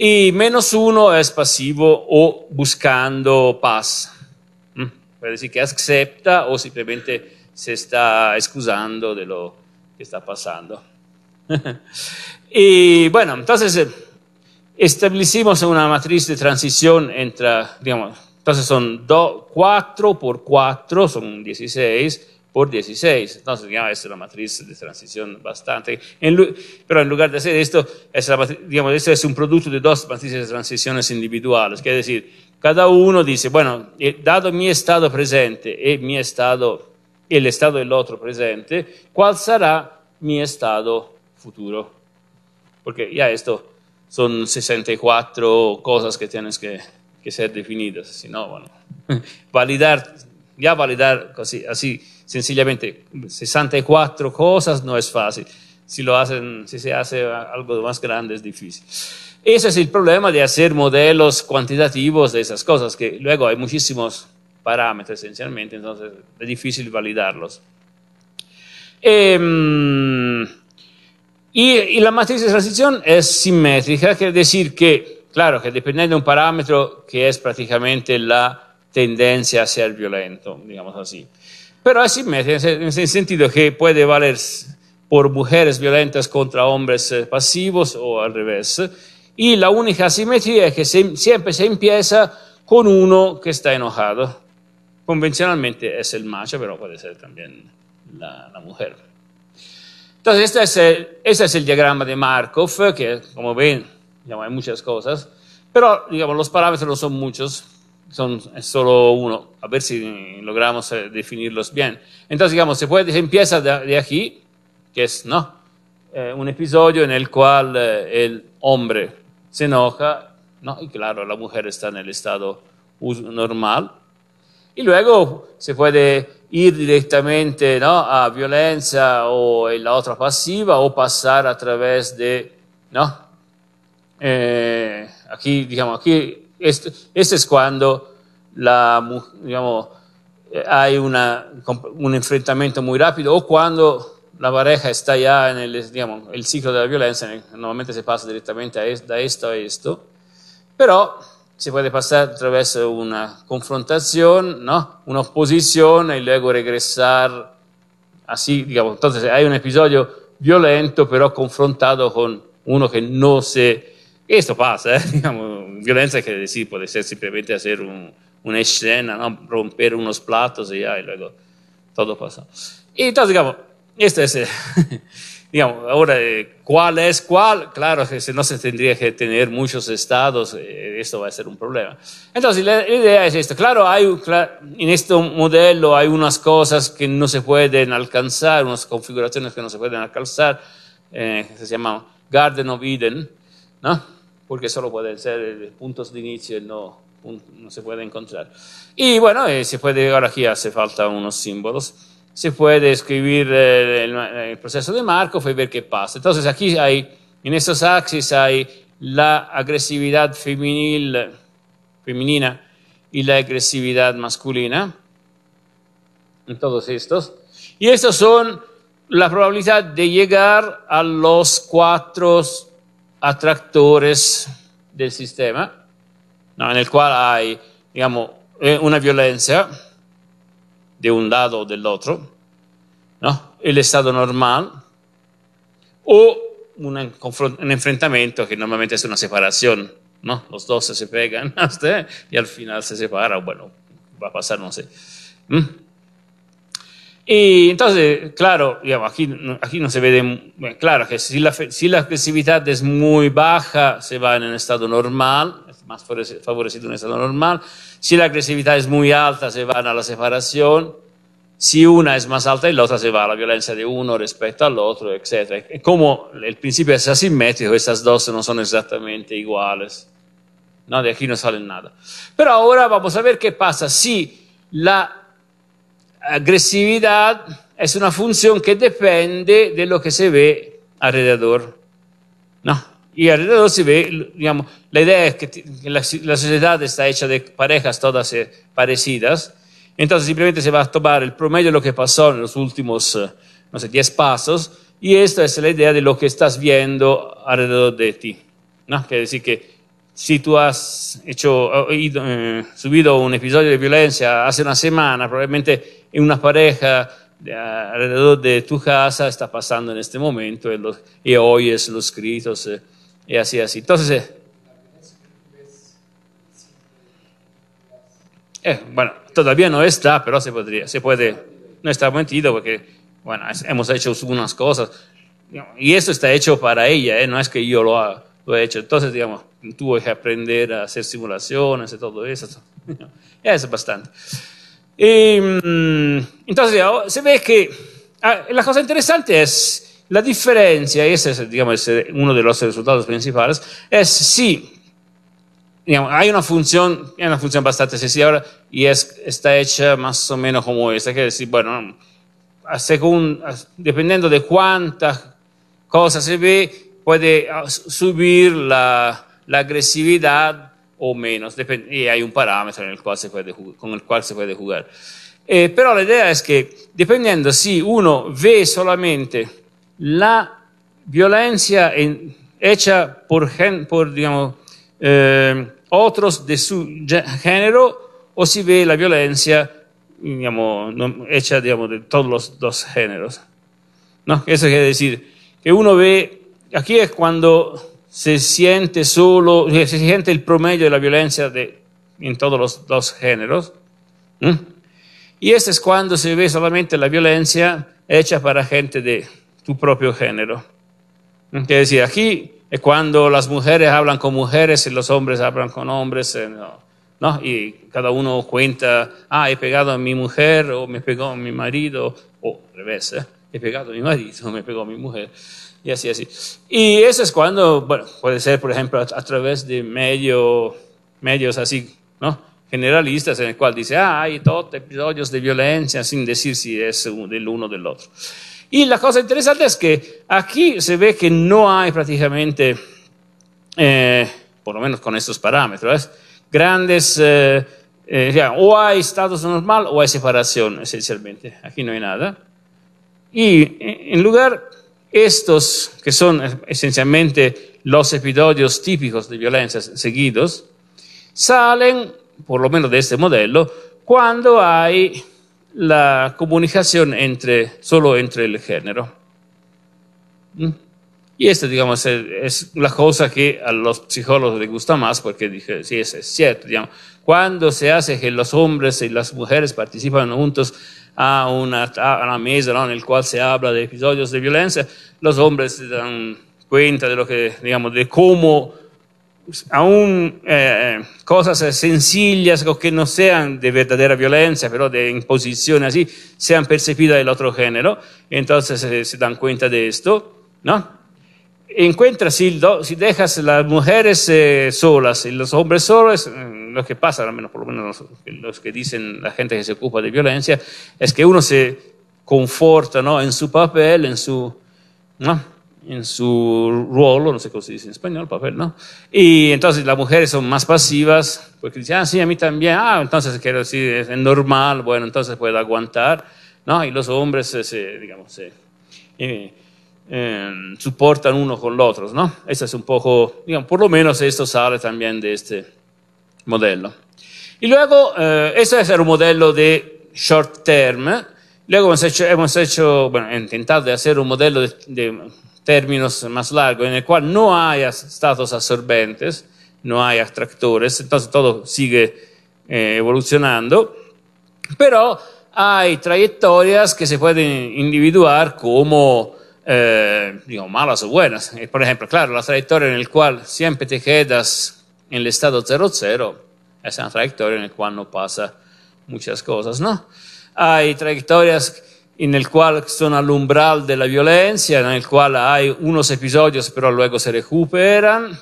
y menos uno es pasivo o buscando paz. Mm, puede decir que acepta o simplemente se está excusando de lo que está pasando. y bueno, entonces eh, establecimos una matriz de transición entre, digamos, entonces son 4 por 4, son 16, por 16. Entonces ya es una matriz de transición bastante. pero en lugar de hacer esto, es digamos, esto es un producto de dos matrices de transiciones individuales. Que es decir, cada uno dice, bueno, eh, dado mi estado presente y mi estado, el estado del otro presente, ¿cuál será mi estado futuro? Porque ya esto son 64 cosas que tienes que, que ser definidas. Si no, bueno, validar, ya validar así, así sencillamente 64 cosas no es fácil. Si lo si se hace algo más grande es difícil. Ese es el problema de hacer modelos cuantitativos de esas cosas, que luego hay muchísimos parámetros esencialmente, entonces es difícil validarlos. Em, y, la matriz de transición es simétrica, quiere decir que, claro, que depende de un parámetro que es prácticamente la tendencia a ser violento, digamos así. Pero así en ese sentido que puede valer por mujeres violentas contra hombres eh, pasivos o al revés. Y la única asimetría es que siempre se empieza con uno que está enojado. Convencionalmente es el macho, pero puede ser también la, mujer. Entonces, este es, el, este es el diagrama de Markov, eh, que como ven, hay muchas cosas, pero digamos, los parámetros no son muchos son solo uno, a ver si eh, logramos eh, definirlos bien. Entonces, digamos, se, puede, empieza de, aquí, que es, ¿no? Eh, un episodio en el cual el hombre se enoja, ¿no? Y claro, la mujer está en el estado normal. Y luego se puede ir directamente ¿no? a violencia o en la otra pasiva o pasar a través de, ¿no? aquí, digamos, aquí este, este, es cuando la, digamos, eh, hay un enfrentamiento muy rápido o cuando la pareja está ya en el, el ciclo de la violencia, normalmente se pasa directamente a esto, a esto pero se puede pasar a través de una confrontación, ¿no? una oposición y luego regresar así, digamos, entonces hay un episodio violento pero confrontado con uno que no se... Esto pasa, digamos, violencia que decir, puede ser simplemente hacer un, una escena, ¿no? romper unos platos y ya, y luego todo pasa. Y entonces, digamos, esto es, eh, digamos, ahora, eh, ¿cuál es cuál? Claro, si no se tendría que tener muchos estados, eh, esto va a ser un problema. Entonces, la idea es esto. Claro, hay, en este modelo hay unas cosas que no se pueden alcanzar, unas configuraciones que no se pueden alcanzar, que se llama Garden of Eden, ¿no? porque solo pueden ser puntos de inicio, no, no se puede encontrar. Y bueno, eh, si se puede llegar aquí, hace falta unos símbolos. Se puede escribir eh, el, proceso de Markov y ver qué pasa. Entonces aquí hay, en estos axis hay la agresividad femenil, femenina y la agresividad masculina, en todos estos. Y estos son la probabilidad de llegar a los cuatro atractores del sistema, no, el cual hay, digamos, eh, una violencia de un lado o otro, no? el estado normal, o un, un, enfrentamiento que normalmente es una separación, ¿no? Los dos se pegan hasta y al final se separan, bueno, va a pasar, no sé. ¿Mm? Y entonces, claro, aquí, no se ve, claro, que si la, agresividad es muy baja, se va en un estado normal, más favorecido en un estado normal. Si la agresividad es muy alta, se va a la separación. Si una es más alta y la otra se va a la violencia de uno respecto al otro, etc. Como el principio es asimétrico, estas dos no son exactamente iguales. No, de aquí no sale nada. Pero ahora vamos a ver qué pasa si la agresividad es una función que depende de lo que se ve alrededor. ¿no? Y alrededor se ve, digamos, la idea es que la, sociedad está hecha de parejas todas eh, parecidas. Entonces simplemente se va a tomar el promedio de lo que pasó en los últimos, eh, no sé, 10 pasos. Y esta es la idea de lo que estás viendo alrededor de ti. ¿no? Quiere decir que si tú has hecho, eh, subido un episodio de violencia hace una semana, probablemente y una pareja alrededor de tu casa está pasando en este momento y, los, oyes los gritos eh, y así, así. Entonces, eh, eh, bueno, todavía no está, pero se podría, se puede, no está mentido porque, bueno, hemos hecho unas cosas y eso está hecho para ella, no es que yo lo, he hecho. Entonces, digamos, tuve que aprender a hacer simulaciones y todo eso. Eso es bastante. Y em, entonces, se ve que ah, la cosa interesante es la diferencia, y ese es, digamos, uno de los resultados principales, es si digamos, hay una función, hay una función bastante sencilla y es, está hecha más o menos como esta, que decir, bueno, según, dependiendo de cuántas cosas se ve, puede subir la, la agresividad o menos, y hay un parámetro con el cual se puede jugar. Eh, pero la idea es que, dependiendo si uno ve solamente la violencia hecha por, eh, otros de su género o si ve la violencia hecha digamos, de todos los dos géneros. Eso quiere decir que uno ve, aquí es cuando se siente solo, se siente el promedio de la violencia de, en todos los, dos géneros. Y eso este es cuando se ve solamente la violencia hecha para gente de tu propio género. ¿Mm? decir, aquí es cuando las mujeres hablan con mujeres y los hombres hablan con hombres. Eh, y cada uno cuenta, ah, he pegado a mi mujer o me pegó a mi marido, o al revés, ¿eh? he pegado a mi marido, o me pegó a mi mujer y así, así. Y eso es cuando, bueno, puede ser, por ejemplo, a, través de medio, medios así, ¿no? Generalistas, en el cual dice, ah, hay dos episodios de violencia, sin decir si es del uno o del otro. Y la cosa interesante es que aquí se ve que no hay prácticamente, eh, por lo menos con estos parámetros, grandes, eh, eh, o hay estatus normal o hay separación, esencialmente. Aquí no hay nada. Y en lugar estos, que son esencialmente los episodios típicos de violencia seguidos, salen, por lo menos de este modelo, cuando hay la comunicación entre, solo entre el género. ¿Mm? Y esta, digamos, es, la cosa que a los psicólogos les gusta más, porque dije, sí, es, es cierto, digamos, cuando se hace que los hombres y las mujeres participan juntos a una, a mesa ¿no? en la cual se habla de episodios de violencia, los hombres se dan cuenta de lo que, digamos, de cómo aún eh, eh cosas sencillas que no sean de verdadera violencia, pero de imposición así, sean percibidas del otro género. Entonces eh, se dan cuenta de esto, ¿no? encuentras, si, si dejas las mujeres eh, solas y los hombres solos, eh, lo que pasa, al menos por lo menos los, que dicen la gente que se ocupa de violencia, es que uno se conforta ¿no? en su papel, en su, ¿no? en su rol, no sé cómo se dice en español, papel, ¿no? Y entonces las mujeres son más pasivas, porque dicen, ah, sí, a mí también, ah, entonces quiero decir, es normal, bueno, entonces puedo aguantar, ¿no? Y los hombres, eh, digamos, se eh, soportan uno con los otros, ¿no? Eso es un poco, digamos, por lo menos esto sale también de este modelo. Y luego, eh, eso es un modelo de short term. Luego hemos hecho, hemos hecho bueno, intentado de hacer un modelo de, términos más largo, en el cual no hay estados absorbentes, no hay atractores, entonces todo sigue eh, evolucionando, pero hay trayectorias que se pueden individuar como eh, digo, malas o buenas. Eh, por ejemplo, claro, la trayectoria en la cual siempre te quedas en el estado 0-0 es una trayectoria en la cual no pasa muchas cosas, ¿no? Hay trayectorias en el cual son al umbral de la violencia, en el cual hay unos episodios, pero luego se recuperan.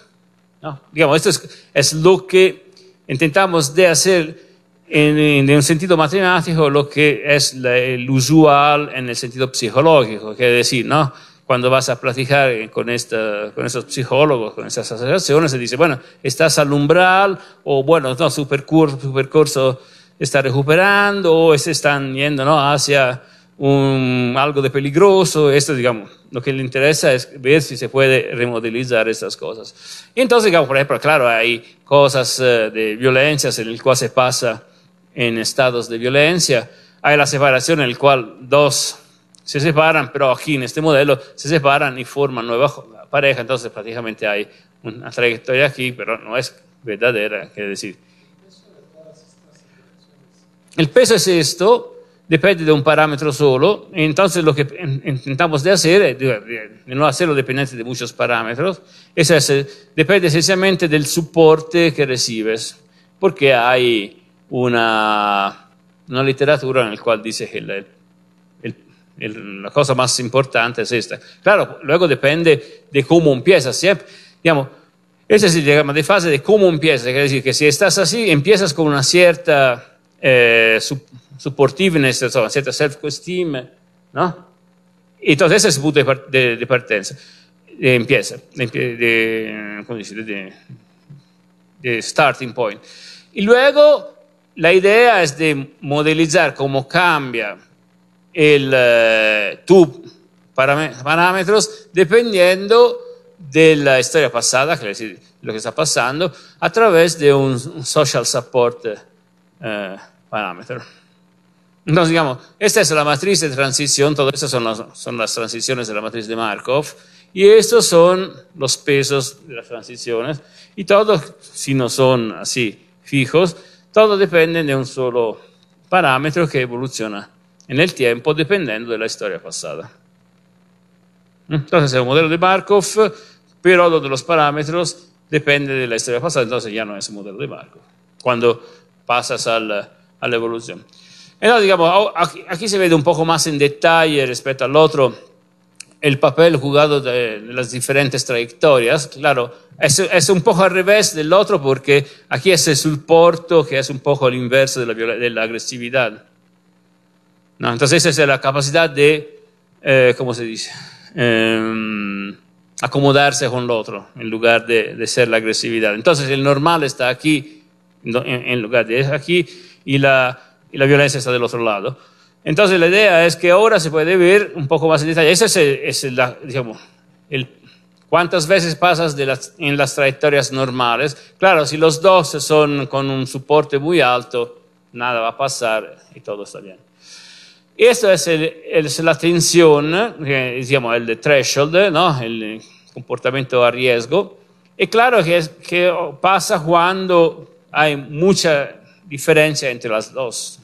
¿no? Digamos, esto es, es lo que intentamos de hacer en, un sentido matemático lo que es el usual en el sentido psicológico, que es decir, ¿no? Cuando vas a platicar con, esta, con estos psicólogos, con esas asociaciones, se dice, bueno, estás al umbral, o bueno, no, su percurso, está recuperando, o se están yendo ¿no? hacia un, algo de peligroso. Esto, digamos, lo que le interesa es ver si se puede remodelizar estas cosas. entonces, digamos, por ejemplo, claro, hay cosas eh, de violencias en el cual se pasa en estados de violencia. Hay la separación en el cual dos se separan, pero aquí en este modelo se separan y forman nueva pareja, entonces prácticamente hay una trayectoria aquí, pero no es verdadera, quiere decir. El peso es esto, depende de un parámetro solo, entonces lo que intentamos de hacer eh, de no hacerlo dependiente de muchos parámetros, es depende esencialmente del soporte que recibes, porque hay una, una letteratura nel quale dice che il, il, il, la cosa más importante è questa. Claro, luego depende de cómo empiezas. ¿sí? diciamo, ese è el diagrama di fase de cómo empiezas. Quiere decir que si estás así, empiezas con una certa eh, supportiveness, una certa self-esteem, ¿no? Entonces questo è il punto de, de, di partenza. di empieza, de, de, ¿cómo dice? de starting point. E luego la idea es de modelizar cómo cambia el, eh, tu parámetros dependiendo de la historia pasada, es decir, lo que está pasando, a través de un, social support eh, parámetro. Entonces, digamos, esta es la matriz de transición, todas estas son las transiciones de la matriz de Markov, y estos son los pesos de las transiciones, y todos, si no son así fijos, Todo dipende da un solo parametro che evoluziona nel tempo dipendendo dalla storia passata. Entonces mm, el modelo de Barkov, pero lo de los parámetros depende de la historia pasada, entonces ya no es un modello di Markov, quando passa al, E la diciamo, Entonces, digamos, aquí se vede un poco più in dettaglio rispetto all'altro, el papel jugado de las diferentes trayectorias. Claro, es, es, un poco al revés del otro porque aquí es el soporte que es un poco al inverso de la, agresividad. entonces esa es la capacidad de, eh, ¿cómo se dice? Em, acomodarse con el otro en lugar de, ser la agresividad. Entonces el normal está aquí en, en lugar de aquí y la, y la violencia está del otro lado. Entonces la idea es que ahora se puede ver un poco más en detalle. Ese es, digamos, cuántas veces pasas en las trayectorias normales. Claro, si los dos son con un soporte muy alto, nada va a pasar y todo está bien. Esto es, es, la tensión, digamos, el threshold, ¿no? el comportamiento a riesgo. Y claro que pasa cuando hay mucha diferencia entre las dos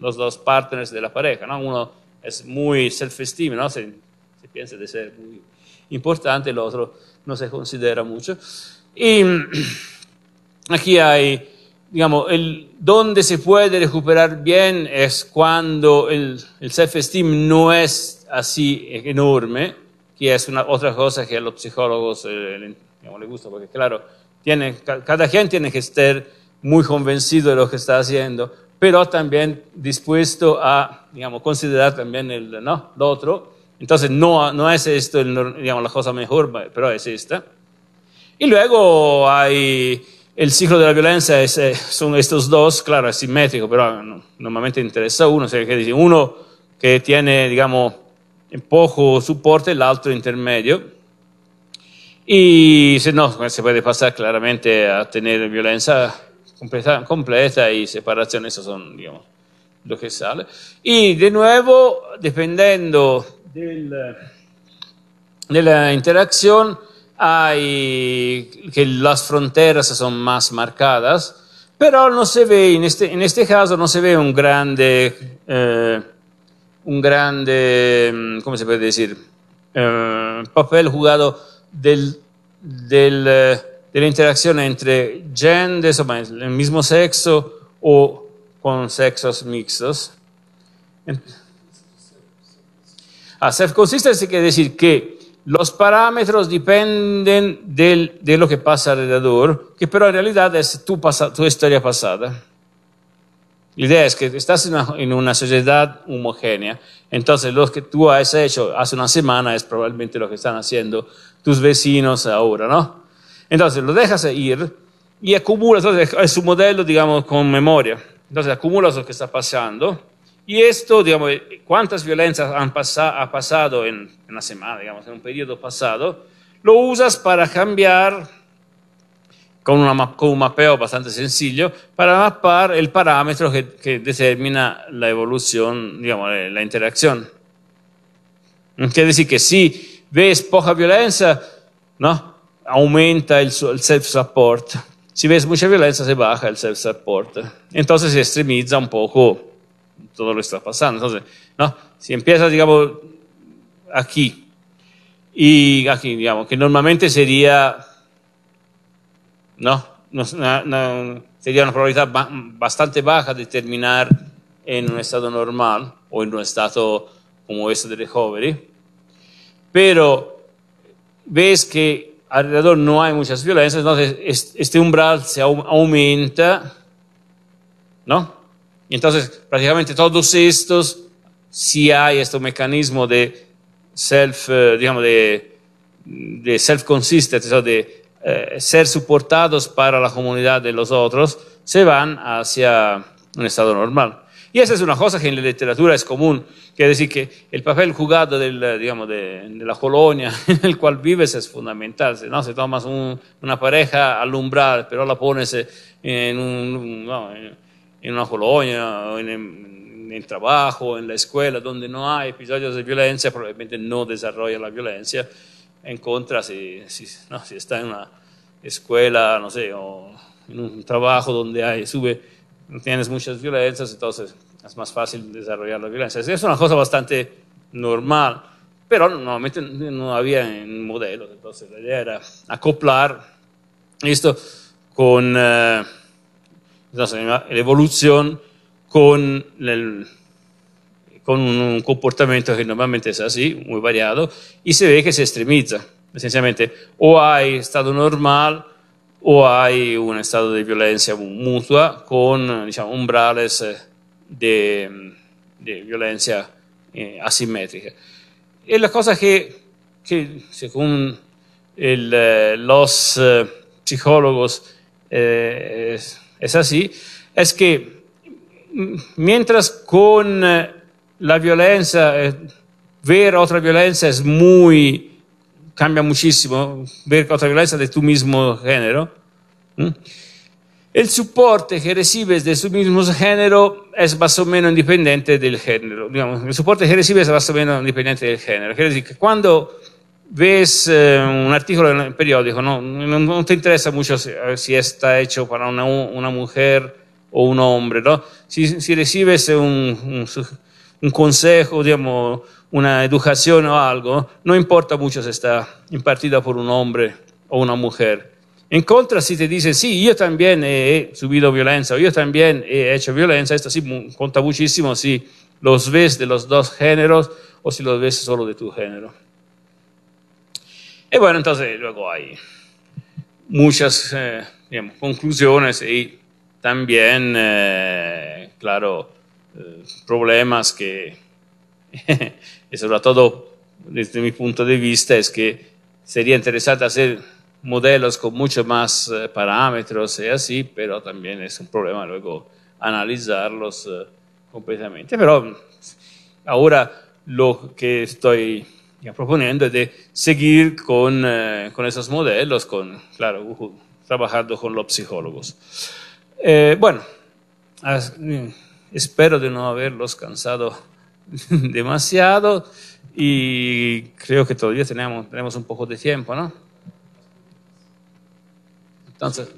los dos partners de la pareja, ¿no? Uno es muy self-esteem, ¿no? Se, piensa de ser muy importante, el otro no se considera mucho. Y aquí hay, digamos, el donde se puede recuperar bien es cuando el, el self-esteem no es así enorme, que es una otra cosa que a los psicólogos eh, les gusta, porque claro, tiene, cada quien tiene que estar muy convencido de lo que está haciendo, pero también dispuesto a, digamos, considerar también el, ¿no? lo otro. Entonces, no, no es esto, digamos, la cosa mejor, pero es esta. Y luego hay el ciclo de la violencia, eh, son estos dos, claro, es simétrico, pero ah, normalmente interesa uno, uno que tiene, digamos, poco soporte, el otro intermedio. Y si no, se puede pasar claramente a tener violencia completa, y separación, eso son, digamos, lo que sale. Y de nuevo, dependiendo de la interacción, hay que las fronteras son más marcadas, pero no se ve, en este, en este caso, no se ve un grande, eh, un grande, mm, ¿cómo se puede decir? Eh, papel jugado del, del eh, de la interacción entre genders, el mismo sexo o con sexos mixtos. Em, ah, self-consistency quiere decir que los parámetros dependen de lo que pasa alrededor, que pero en realidad es tu, tu historia pasada. La idea es que estás en una, sociedad homogénea, entonces lo que tú has hecho hace una semana es probablemente lo que están haciendo tus vecinos ahora, ¿no? Entonces lo dejas ir y acumulas, entonces es un modelo, digamos, con memoria. Entonces acumulas lo que está pasando. Y esto, digamos, cuántas violencias han ha pasado en, en, la semana, digamos, en un periodo pasado, lo usas para cambiar con, una, un mapeo bastante sencillo, para mapar el parámetro que, que determina la evolución, digamos, la interacción. Quiere decir que si ves poca violencia, ¿no? aumenta el, self-support. Si ves mucha violencia, se baja el self-support. Entonces se extremiza un poco todo lo que está pasando. Entonces, ¿no? Si empieza digamos, aquí, y aquí, digamos, que normalmente sería, ¿no? sería una probabilidad bastante baja de terminar en un estado normal o en un estado como este de recovery, pero ves que alrededor no hay muchas violencias, entonces este umbral se aumenta, ¿no? Y Entonces, prácticamente todos estos, si hay este mecanismo de self, eh, digamos, de, self consistent de eh, ser soportados para la comunidad de los otros, se van hacia un estado normal. Y esa es una cosa que en la literatura es común, que decir que el papel jugado del, eh, digamos, de, la colonia en el cual vives es fundamental. ¿no? Si tomas una pareja alumbrar, pero la pones eh, en, en una colonia, en, el trabajo, en la escuela, donde no hay episodios de violencia, probablemente no desarrolla la violencia en contra si, si, no, si está en una escuela, no sé, o en un trabajo donde hay, sube tienes muchas violencias, entonces es más fácil desarrollar la violencia. Es una cosa bastante normal, pero normalmente no había modelo, entonces la idea era acoplar esto con eh, la evolución, con, con un comportamiento que normalmente es así, muy variado, y se ve que se extremiza, esencialmente, o hay estado normal, o hay un estado de violencia mutua con umbrales eh, de, violencia eh, asimétrica. Y la cosa que, que según eh, los psicólogos es, es, así, es que mientras con la violencia, ver otra violencia es muy cambia muchísimo ver otra violencia de tu mismo género. El soporte que recibes de su mismo género es más o menos independiente del género. el soporte que recibes es más o menos independiente del género. Quiere decir que cuando ves eh, un artículo en el periódico, no, te interesa mucho si, eh, está hecho para una, mujer o un hombre. ¿no? Si, recibes un, un, un consejo, digamos, una educación o algo, no importa mucho si está impartida por un hombre o una mujer. En contra, si te dicen, sí, yo también he subido violencia, o yo también he hecho violencia, esto sí cuenta muchísimo si los ves de los dos géneros o si los ves solo de tu género. Y bueno, entonces luego hay muchas eh, digamos, conclusiones y también, eh, claro, eh, problemas que y sobre todo desde mi punto de vista es que sería interesante hacer modelos con muchos más eh, parámetros y así, pero también es un problema luego analizarlos eh, completamente. Pero ahora lo que estoy proponiendo es de seguir con, eh, con esos modelos, con, claro, trabajando con los psicólogos. bueno, mm, espero de no haberlos cansado demasiado y creo que todavía tenemos, tenemos un poco de tiempo, ¿no? Entonces...